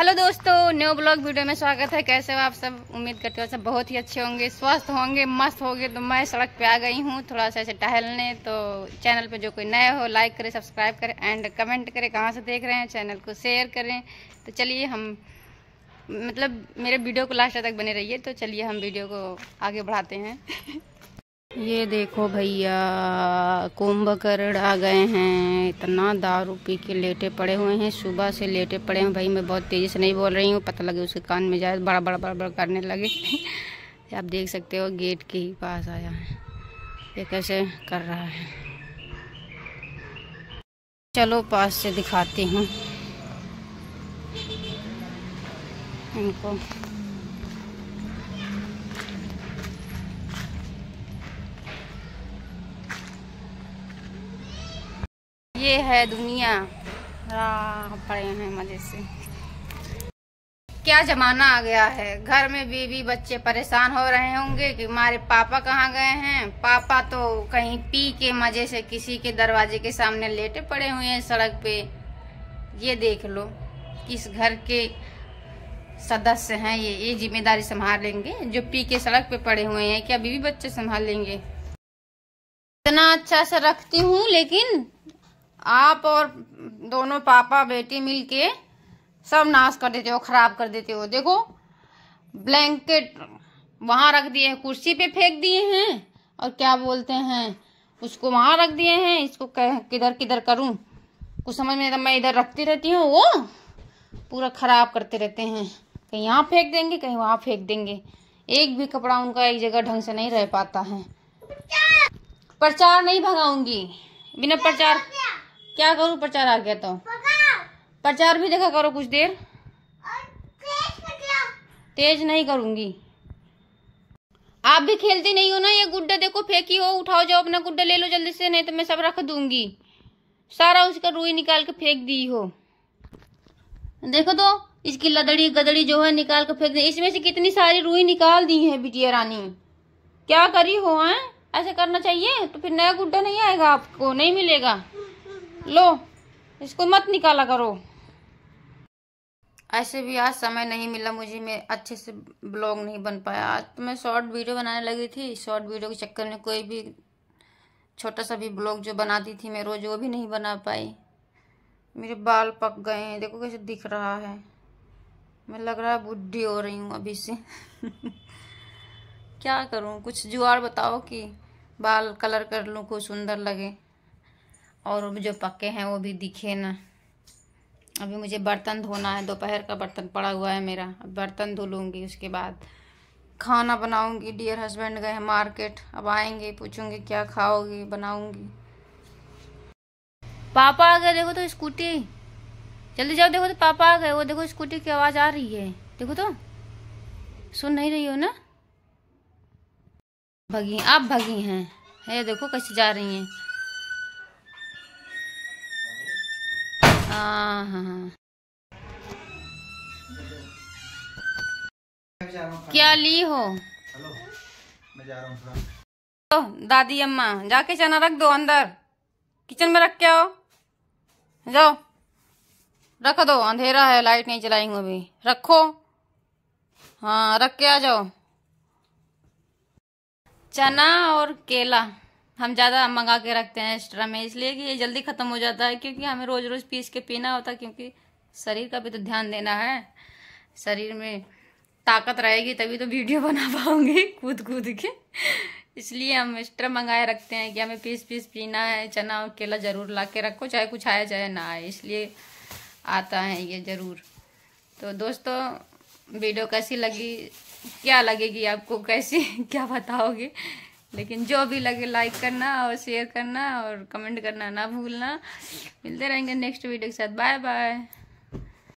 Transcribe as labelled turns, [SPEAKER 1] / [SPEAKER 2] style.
[SPEAKER 1] Hello दोस्तों new blog video में स्वागत है कैसे हो आप सब उम्मीद करते हो सब बहुत ही अच्छे होंगे स्वस्थ होंगे मस्त होंगे तो मैं सड़क पे आ गई हूँ थोड़ा सा ऐसे टहलने तो चैनल पे जो कोई नया हो लाइक करें सब्सक्राइब करें एंड कमेंट करें कहाँ से देख रहे हैं चैनल को शेयर करें तो चलिए हम मतलब मेरे वीडियो को लास्ट तक बने रहिए तो चलिए हम वीडियो को आगे बढ़ाते हैं ये देखो भैया कुंभकर्ण आ गए हैं इतना दारू पी के लेटे पड़े हुए हैं सुबह से लेटे पड़े हैं भाई मैं बहुत तेज़ी से नहीं बोल रही हूँ पता लगे उसके कान में जाए बड़ा बड़ा बड़ा बड़ा करने लगे आप देख सकते हो गेट के ही पास आया है ये कैसे कर रहा है चलो पास से दिखाती हूँ इनको ये है दुनिया पड़े हैं मजे से क्या जमाना आ गया है घर में बीवी बच्चे परेशान हो रहे होंगे कि हमारे पापा कहाँ गए हैं पापा तो कहीं पी के मजे से किसी के दरवाजे के सामने लेटे पड़े हुए हैं सड़क पे ये देख लो किस घर के सदस्य हैं ये ये जिम्मेदारी संभाल लेंगे जो पी के सड़क पे पड़े हुए हैं क्या बीवी बच्चे संभाल लेंगे इतना अच्छा से रखती हूँ लेकिन आप और दोनों पापा बेटी मिलके सब नाश कर देते हो खराब कर देते हो देखो ब्लैंकेट वहाँ रख दिए हैं कुर्सी पे फेंक दिए हैं और क्या बोलते हैं उसको वहाँ रख दिए हैं इसको किधर किधर करूँ कुछ समझ में मैं इधर रखती रहती हूँ वो पूरा ख़राब करते रहते हैं कहीं यहाँ फेंक देंगे कहीं वहाँ फेंक देंगे एक भी कपड़ा उनका एक जगह ढंग से नहीं रह पाता है प्रचार नहीं भगाऊंगी बिना प्रचार क्या करू प्रचार आ गया तो प्रचार भी देखा करो कुछ देर तेज नहीं करूंगी आप भी खेलते नहीं हो ना ये गुड्डा देखो फेंकी हो उठाओ जाओ अपना गुड्डा ले लो जल्दी से नहीं तो मैं सब रख दूंगी सारा उसका रुई निकाल के फेंक दी हो देखो तो इसकी लदड़ी गदड़ी जो है निकाल के फेंक दी इसमें से कितनी सारी रुई निकाल दी है बिटिया रानी क्या करी हो ऐसे करना चाहिए तो फिर नया गुड्डा नहीं आएगा आपको नहीं मिलेगा लो इसको मत निकाला करो ऐसे भी आज समय नहीं मिला मुझे मैं अच्छे से ब्लॉग नहीं बन पाया आज तो मैं शॉर्ट वीडियो बनाने लगी थी शॉर्ट वीडियो के चक्कर में कोई भी छोटा सा भी ब्लॉग जो बनाती थी मैं रोज़ वो भी नहीं बना पाई मेरे बाल पक गए हैं देखो कैसे दिख रहा है मैं लग रहा है बुढ़ी हो रही हूँ अभी से क्या करूँ कुछ जुआर बताओ कि बाल कलर कर लूँ कुछ सुंदर लगे और जो पक्के हैं वो भी दिखे ना अभी मुझे बर्तन धोना है दोपहर का बर्तन पड़ा हुआ है मेरा अब बर्तन धो लूँगी उसके बाद खाना बनाऊँगी डियर हस्बैंड गए हैं मार्केट अब आएंगे पूछूँगी क्या खाओगी बनाऊँगी पापा आ गए देखो तो स्कूटी जल्दी जाओ देखो तो पापा आ गए वो देखो स्कूटी की आवाज़ आ रही है देखो तो सुन नहीं रही हो ना भगी आप भगी हैं ये देखो कैसे जा रही हैं हाँ, हाँ, हाँ। क्या ली हो मैं जा रहा हूँ दादी अम्मा जाके चना रख दो अंदर किचन में रख के आओ जाओ रख दो अंधेरा है लाइट नहीं चलाएंगे अभी रखो हाँ रख के आ जाओ चना और केला हम ज़्यादा मंगा के रखते हैं एक्स्ट्रा में इसलिए कि ये जल्दी ख़त्म हो जाता है क्योंकि हमें रोज़ रोज़ पीस के पीना होता है क्योंकि शरीर का भी तो ध्यान देना है शरीर में ताकत रहेगी तभी तो वीडियो बना पाऊँगी कूद कूद के इसलिए हम एक्स्ट्रा मंगाए रखते हैं कि हमें पीस पीस पीना है चना और केला ज़रूर ला के रखो चाहे कुछ आए चाहे ना आए इसलिए आता है ये ज़रूर तो दोस्तों वीडियो कैसी लगी क्या लगेगी आपको कैसी क्या बताओगे लेकिन जो भी लगे लाइक करना और शेयर करना और कमेंट करना ना भूलना मिलते रहेंगे नेक्स्ट वीडियो के साथ बाय बाय